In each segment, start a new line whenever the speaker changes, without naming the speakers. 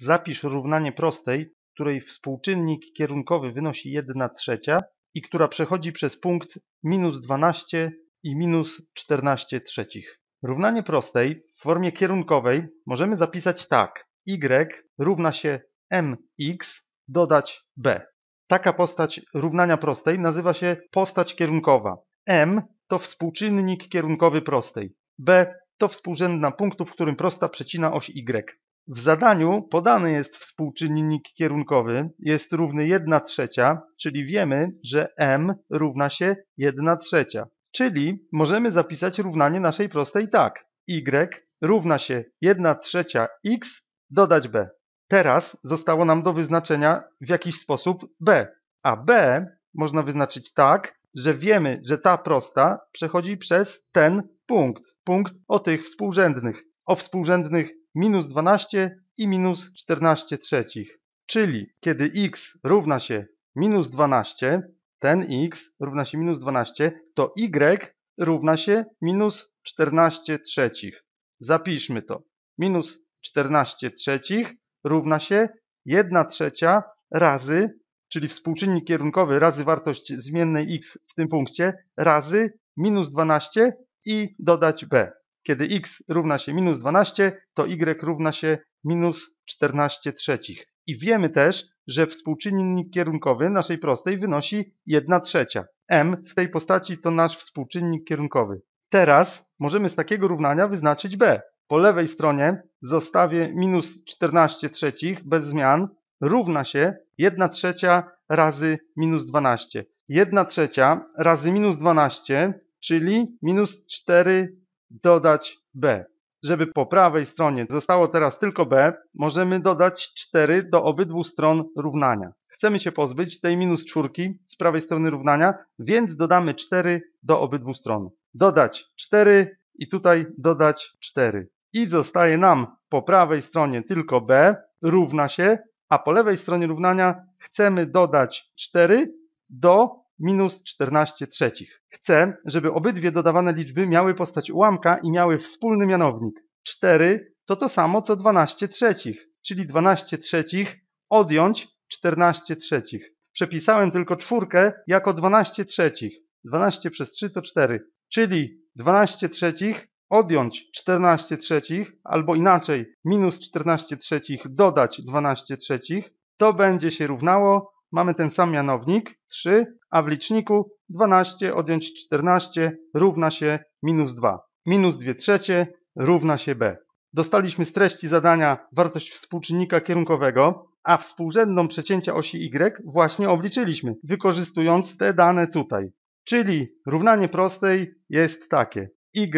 Zapisz równanie prostej, której współczynnik kierunkowy wynosi 1 trzecia i która przechodzi przez punkt minus 12 i minus 14 trzecich. Równanie prostej w formie kierunkowej możemy zapisać tak. y równa się mx dodać b. Taka postać równania prostej nazywa się postać kierunkowa. m to współczynnik kierunkowy prostej. b to współrzędna punktu, w którym prosta przecina oś y. W zadaniu podany jest współczynnik kierunkowy, jest równy 1 trzecia, czyli wiemy, że m równa się 1 trzecia. Czyli możemy zapisać równanie naszej prostej tak. y równa się 1 trzecia x dodać b. Teraz zostało nam do wyznaczenia w jakiś sposób b, a b można wyznaczyć tak, że wiemy, że ta prosta przechodzi przez ten punkt, punkt o tych współrzędnych. O współrzędnych minus 12 i minus 14 trzecich. Czyli kiedy x równa się minus 12, ten x równa się minus 12, to y równa się minus 14 trzecich. Zapiszmy to. Minus 14 trzecich równa się 1 trzecia razy, czyli współczynnik kierunkowy razy wartość zmiennej x w tym punkcie, razy minus 12 i dodać b. Kiedy x równa się minus 12, to y równa się minus 14 trzecich. I wiemy też, że współczynnik kierunkowy naszej prostej wynosi 1 trzecia. m w tej postaci to nasz współczynnik kierunkowy. Teraz możemy z takiego równania wyznaczyć b. Po lewej stronie zostawię minus 14 trzecich bez zmian równa się 1 trzecia razy minus 12. 1 trzecia razy minus 12, czyli minus 4 dodać B. Żeby po prawej stronie zostało teraz tylko B, możemy dodać 4 do obydwu stron równania. Chcemy się pozbyć tej minus czwórki z prawej strony równania, więc dodamy 4 do obydwu stron. Dodać 4 i tutaj dodać 4. I zostaje nam po prawej stronie tylko B równa się, a po lewej stronie równania chcemy dodać 4 do minus 14 trzecich. Chcę, żeby obydwie dodawane liczby miały postać ułamka i miały wspólny mianownik. 4 to to samo co 12 trzecich, czyli 12 trzecich odjąć 14 trzecich. Przepisałem tylko czwórkę jako 12 trzecich. 12 przez 3 to 4, czyli 12 trzecich odjąć 14 trzecich, albo inaczej minus 14 trzecich dodać 12 trzecich, to będzie się równało mamy ten sam mianownik 3, a w liczniku 12 odjąć 14 równa się minus 2. Minus 2 trzecie równa się b. Dostaliśmy z treści zadania wartość współczynnika kierunkowego, a współrzędną przecięcia osi y właśnie obliczyliśmy, wykorzystując te dane tutaj. Czyli równanie prostej jest takie. y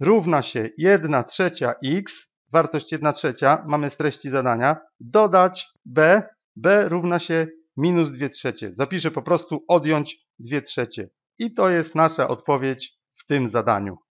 równa się 1 trzecia x, wartość 1 trzecia, mamy z treści zadania, dodać b, b równa się minus 2 trzecie. Zapiszę po prostu odjąć 2 trzecie. I to jest nasza odpowiedź w tym zadaniu.